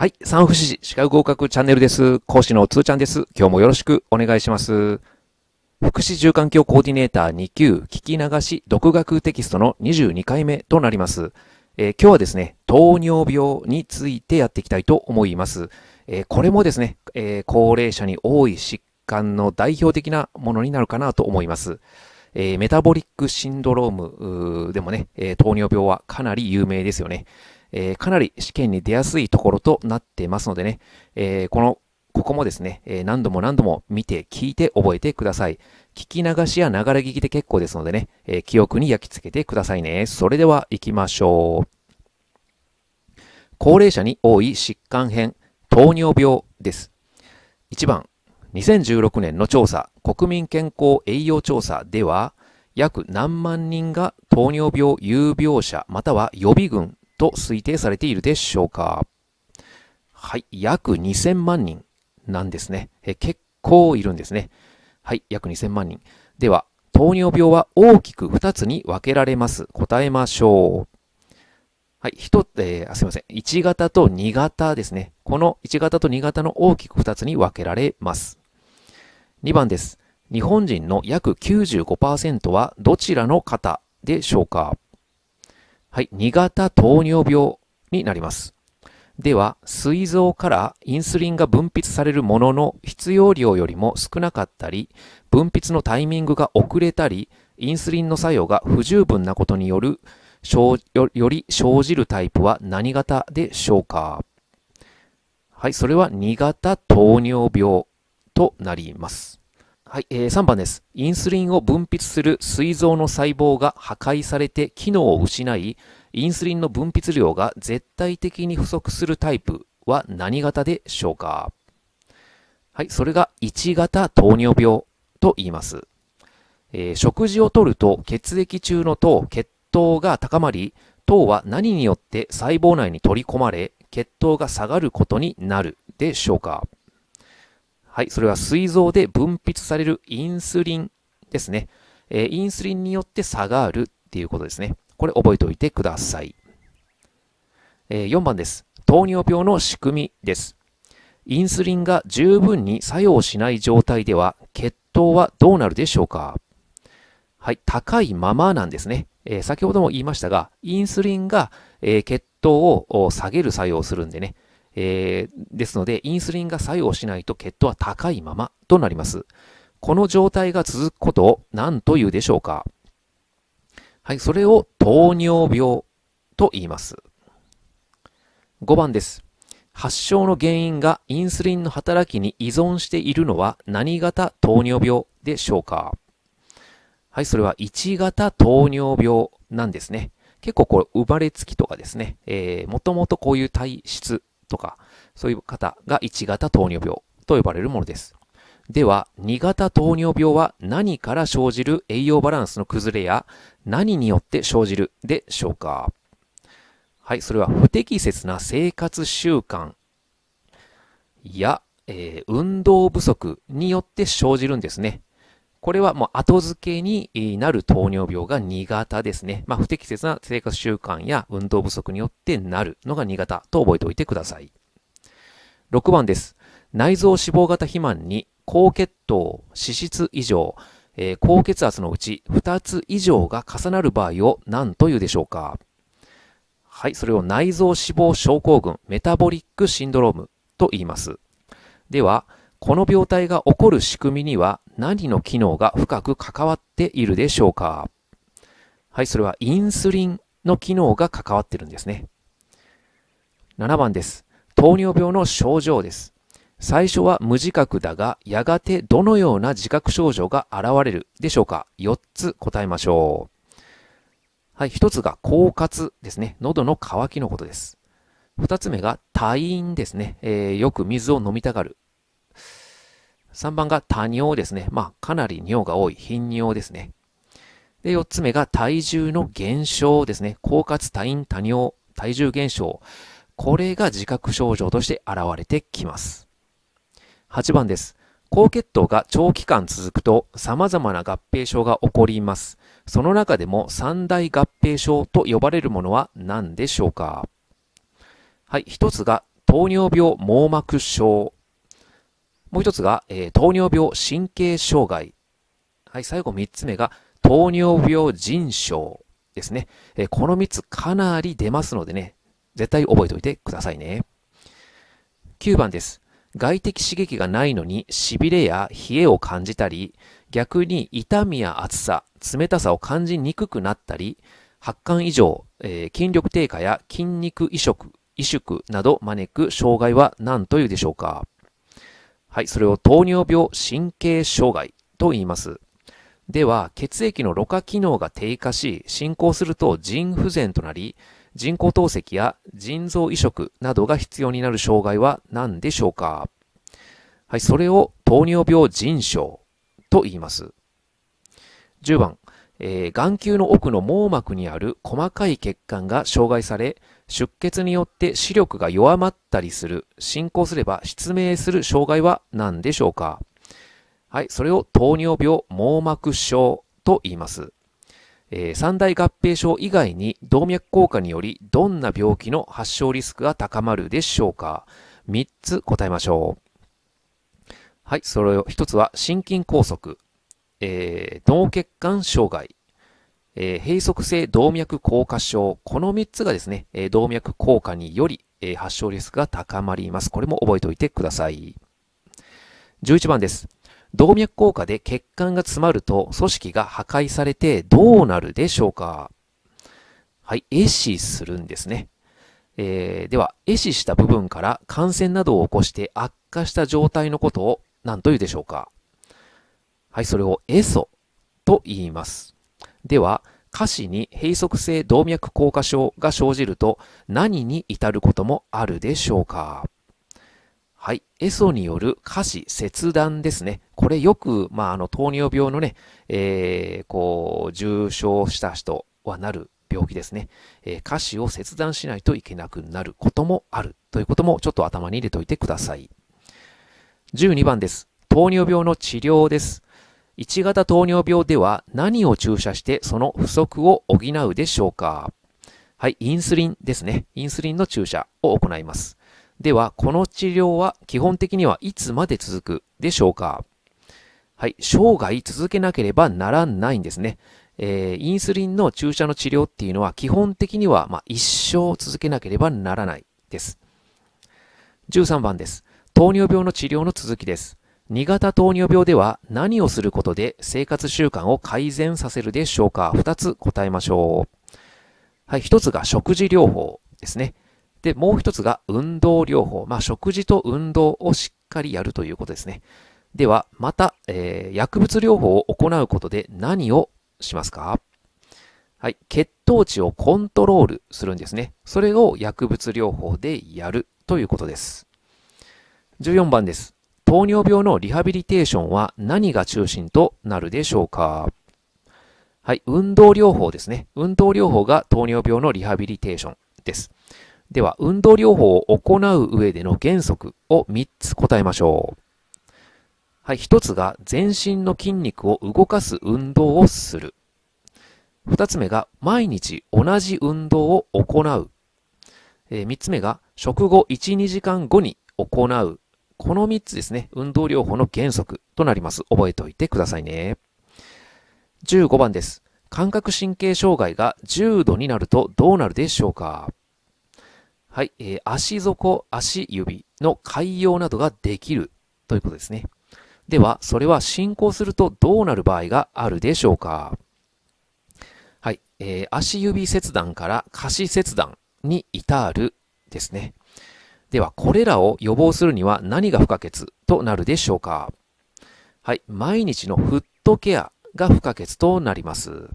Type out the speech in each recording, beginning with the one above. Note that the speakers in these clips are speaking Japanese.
はい、三不市歯科合格チャンネルです。講師のつーちゃんです。今日もよろしくお願いします。福祉住環境コーディネーター2級聞き流し独学テキストの22回目となります。えー、今日はですね、糖尿病についてやっていきたいと思います。えー、これもですね、えー、高齢者に多い疾患の代表的なものになるかなと思います。えメタボリックシンドロームでもね、え糖尿病はかなり有名ですよね。えー、かなり試験に出やすいところとなってますのでね、えー、この、ここもですね、えー、何度も何度も見て、聞いて覚えてください。聞き流しや流れ聞きで結構ですのでね、え記憶に焼き付けてくださいね。それでは行きましょう。高齢者に多い疾患編、糖尿病です。1番、2016年の調査、国民健康栄養調査では、約何万人が糖尿病有病者または予備軍と推定されているでしょうか。はい、約2000万人なんですね。え結構いるんですね。はい、約2000万人。では、糖尿病は大きく2つに分けられます。答えましょう。はい、一、えー、すいません。1型と2型ですね。この1型と2型の大きく2つに分けられます。2番です。日本人の約95%はどちらの方でしょうかはい、2型糖尿病になります。では、膵臓からインスリンが分泌されるものの必要量よりも少なかったり、分泌のタイミングが遅れたり、インスリンの作用が不十分なことによるより生じるタイプは何型でしょうかはい、それは2型糖尿病となります。はい、えー、3番です。インスリンを分泌する膵臓の細胞が破壊されて機能を失い、インスリンの分泌量が絶対的に不足するタイプは何型でしょうかはい、それが1型糖尿病と言います。えー、食事をとると血液中の糖、血糖が高まり、糖は何によって細胞内に取り込まれ、血糖が下がることになるでしょうかはい、それは膵臓で分泌されるインスリンですね。えー、インスリンによって差があるっていうことですね。これ覚えておいてください。えー、4番です。糖尿病の仕組みです。インスリンが十分に作用しない状態では、血糖はどうなるでしょうかはい、高いままなんですね。えー、先ほども言いましたが、インスリンが、えー、血糖を下げる作用をするんでね、えー、ですので、インスリンが作用しないと血糖は高いままとなります。この状態が続くことを何というでしょうかはい、それを糖尿病と言います。5番です。発症の原因がインスリンの働きに依存しているのは何型糖尿病でしょうかはい、それは1型糖尿病なんですね。結構これ生まれつきとかですね、えー、もともとこういう体質とか、そういう方が1型糖尿病と呼ばれるものです。では、2型糖尿病は何から生じる栄養バランスの崩れや何によって生じるでしょうかはい、それは不適切な生活習慣や、えー、運動不足によって生じるんですね。これはもう後付けになる糖尿病が2型ですね。まあ、不適切な生活習慣や運動不足によってなるのが2型と覚えておいてください。6番です。内臓脂肪型肥満に高血糖、脂質異常、えー、高血圧のうち2つ以上が重なる場合を何というでしょうかはい、それを内臓脂肪症候群、メタボリックシンドロームと言います。では、この病態が起こる仕組みには何の機能が深く関わっているでしょうかはい、それはインスリンの機能が関わってるんですね。7番です。糖尿病の症状です。最初は無自覚だが、やがてどのような自覚症状が現れるでしょうか ?4 つ答えましょう。はい、1つが口活ですね。喉の渇きのことです。2つ目が退院ですね。えー、よく水を飲みたがる。3番が多尿ですね。まあ、かなり尿が多い、頻尿ですね。で、4つ目が体重の減少ですね。狡猾多飲多尿、体重減少。これが自覚症状として現れてきます。8番です。高血糖が長期間続くと様々な合併症が起こります。その中でも三大合併症と呼ばれるものは何でしょうかはい、一つが糖尿病網膜症。もう一つが、えー、糖尿病神経障害。はい、最後三つ目が、糖尿病腎症ですね。えー、この三つかなり出ますのでね、絶対覚えておいてくださいね。9番です。外的刺激がないのに痺れや冷えを感じたり、逆に痛みや熱さ、冷たさを感じにくくなったり、発汗異常、えー、筋力低下や筋肉移植、萎縮など招く障害は何というでしょうかはい、それを糖尿病神経障害と言います。では、血液のろ過機能が低下し、進行すると腎不全となり、人工透析や腎臓移植などが必要になる障害は何でしょうかはい、それを糖尿病腎症と言います。10番、えー、眼球の奥の網膜にある細かい血管が障害され、出血によって視力が弱まったりする、進行すれば失明する障害は何でしょうかはい、それを糖尿病網膜症と言います。えー、三大合併症以外に動脈硬化によりどんな病気の発症リスクが高まるでしょうか ?3 つ答えましょう。はい、それを1つは心筋梗塞、えー、脳血管障害、えー、閉塞性動脈硬化症、この3つがですね、えー、動脈硬化により、えー、発症リスクが高まります。これも覚えておいてください。11番です。動脈硬化で血管が詰まると組織が破壊されてどうなるでしょうかはい、壊死するんですね。えー、では、壊死した部分から感染などを起こして悪化した状態のことを何と言うでしょうかはい、それをエソと言います。では、下肢に閉塞性動脈硬化症が生じると何に至ることもあるでしょうかはい。エソによる下肢切断ですね。これよく、まあ、あの、糖尿病のね、えー、こう、重症した人はなる病気ですね。えー、下肢を切断しないといけなくなることもあるということもちょっと頭に入れておいてください。12番です。糖尿病の治療です。1型糖尿病では何を注射してその不足を補うでしょうかはい、インスリンですね。インスリンの注射を行います。では、この治療は基本的にはいつまで続くでしょうかはい、生涯続けなければならないんですね。えー、インスリンの注射の治療っていうのは基本的には、まあ、一生続けなければならないです。13番です。糖尿病の治療の続きです。2型糖尿病では何をすることで生活習慣を改善させるでしょうか ?2 つ答えましょう。はい、1つが食事療法ですね。で、もう1つが運動療法。まあ、食事と運動をしっかりやるということですね。では、また、えー、薬物療法を行うことで何をしますかはい、血糖値をコントロールするんですね。それを薬物療法でやるということです。14番です。糖尿病のリハビリテーションは何が中心となるでしょうかはい、運動療法ですね。運動療法が糖尿病のリハビリテーションです。では、運動療法を行う上での原則を3つ答えましょう。はい、1つが全身の筋肉を動かす運動をする。2つ目が毎日同じ運動を行う。3つ目が食後1、2時間後に行うこの3つですね、運動療法の原則となります。覚えておいてくださいね。15番です。感覚神経障害が重度になるとどうなるでしょうかはい、えー、足底、足指の潰瘍などができるということですね。では、それは進行するとどうなる場合があるでしょうかはい、えー、足指切断から下肢切断に至るですね。では、これらを予防するには何が不可欠となるでしょうかはい、毎日のフットケアが不可欠となります。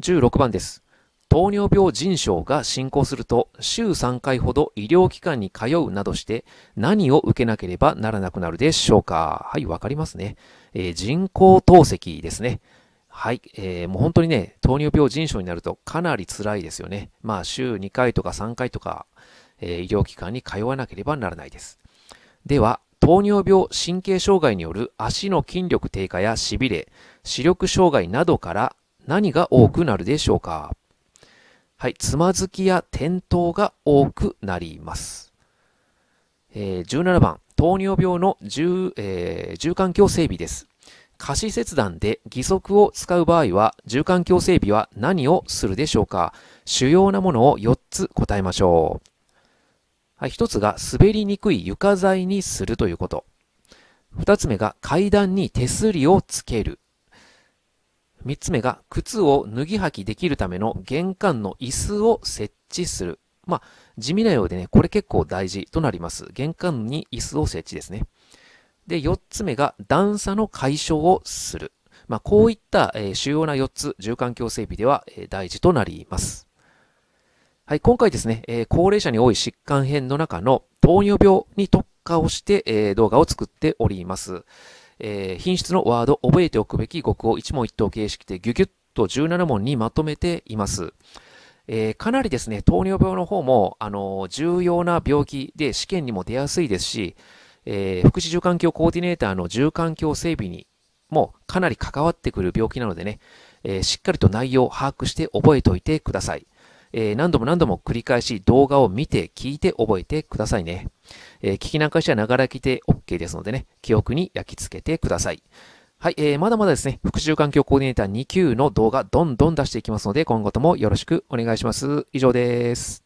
16番です。糖尿病腎症が進行すると週3回ほど医療機関に通うなどして何を受けなければならなくなるでしょうかはい、わかりますね。えー、人工透析ですね。はい、えー、もう本当にね、糖尿病腎症になるとかなり辛いですよね。まあ週2回とか3回とか、え医療機関に通わなければならないです。では、糖尿病、神経障害による足の筋力低下やしびれ、視力障害などから何が多くなるでしょうかはい、つまずきや転倒が多くなります。えー、17番、糖尿病の重、えー、住環境整備です。下肢切断で義足を使う場合は、住環境整備は何をするでしょうか主要なものを4つ答えましょう。一つが滑りにくい床材にするということ。二つ目が階段に手すりをつける。三つ目が靴を脱ぎ履きできるための玄関の椅子を設置する。まあ、地味なようでね、これ結構大事となります。玄関に椅子を設置ですね。で、4つ目が段差の解消をする。まあ、こういった、えー、主要な4つ、住環境整備では、えー、大事となります。はい、今回ですね、えー、高齢者に多い疾患編の中の糖尿病に特化をして、えー、動画を作っております。えー、品質のワード、覚えておくべき語句を一問一答形式でギュギュッと17問にまとめています。えー、かなりですね、糖尿病の方も、あのー、重要な病気で試験にも出やすいですし、えー、福祉住環境コーディネーターの住環境整備にもかなり関わってくる病気なのでね、えしっかりと内容を把握して覚えておいてください。えー、何度も何度も繰り返し動画を見て聞いて覚えてくださいね。えー、聞きなんかしはながら聞いて OK ですのでね、記憶に焼き付けてください。はい、えー、まだまだですね、復習環境コーディネーター2級の動画どんどん出していきますので、今後ともよろしくお願いします。以上です。